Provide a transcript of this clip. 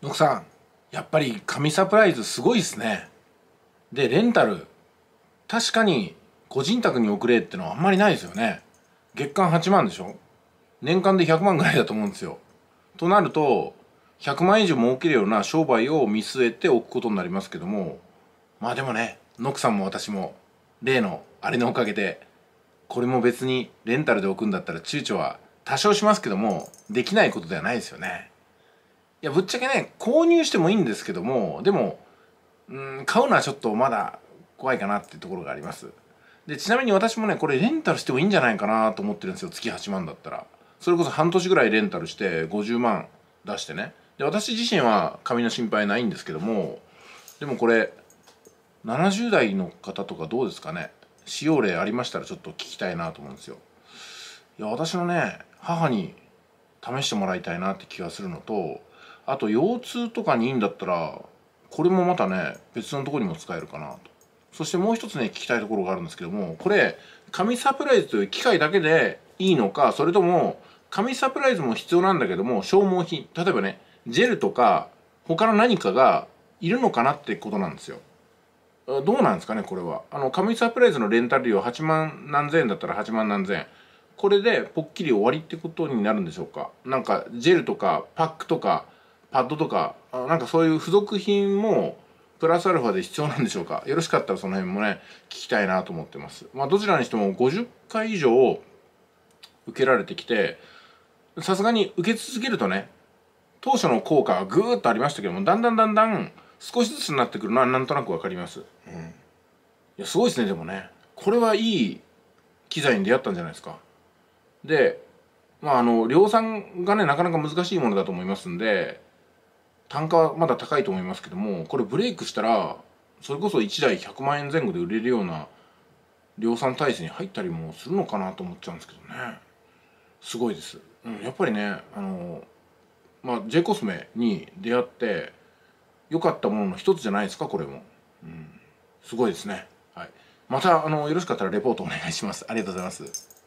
ノクさんやっぱり神サプライズすごいですねでレンタル確かに個人宅に送れってのはあんまりないですよね月間8万でしょ年間で100万ぐらいだと思うんですよとなると100万以上儲けるような商売を見据えておくことになりますけどもまあでもねノクさんも私も例のあれのおかげでこれも別にレンタルで置くんだったら躊躇は多少しますけどもできないことではないですよね。いやぶっちゃけね購入してもいいんですけどもでもうん買うのはちょっとまだ怖いかなっていうところがありますでちなみに私もねこれレンタルしてもいいんじゃないかなと思ってるんですよ月8万だったらそれこそ半年ぐらいレンタルして50万出してねで私自身は紙の心配ないんですけどもでもこれ70代の方とかどうですかね使用例ありましたらちょっと聞きたいなと思うんですよいや私のね母に試してもらいたいなって気がするのとあと腰痛とかにいいんだったらこれもまたね別のとこにも使えるかなとそしてもう一つね聞きたいところがあるんですけどもこれ紙サプライズという機械だけでいいのかそれとも紙サプライズも必要なんだけども消耗品例えばねジェルとか他の何かがいるのかなってことなんですよどうなんですかねこれはあの紙サプライズのレンタル料8万何千円だったら8万何千円これでぽっきり終わりってことになるんでしょうかなんかジェルとかパックとかパッドとかなんかそういう付属品もプラスアルファで必要なんでしょうかよろしかったらその辺もね聞きたいなと思ってますまあどちらにしても50回以上受けられてきてさすがに受け続けるとね当初の効果はぐーっとありましたけどもだんだんだんだん少しずつになってくるのはなんとなくわかります、うん、いやすごいですねでもねこれはいい機材に出会ったんじゃないですかでまああの量産がねなかなか難しいものだと思いますんで単価はまだ高いと思いますけどもこれブレイクしたらそれこそ1台100万円前後で売れるような量産体制に入ったりもするのかなと思っちゃうんですけどねすごいです、うん、やっぱりねあのまあ J コスメに出会って良かったものの一つじゃないですかこれも、うん、すごいですねはいまたあのよろしかったらレポートお願いしますありがとうございます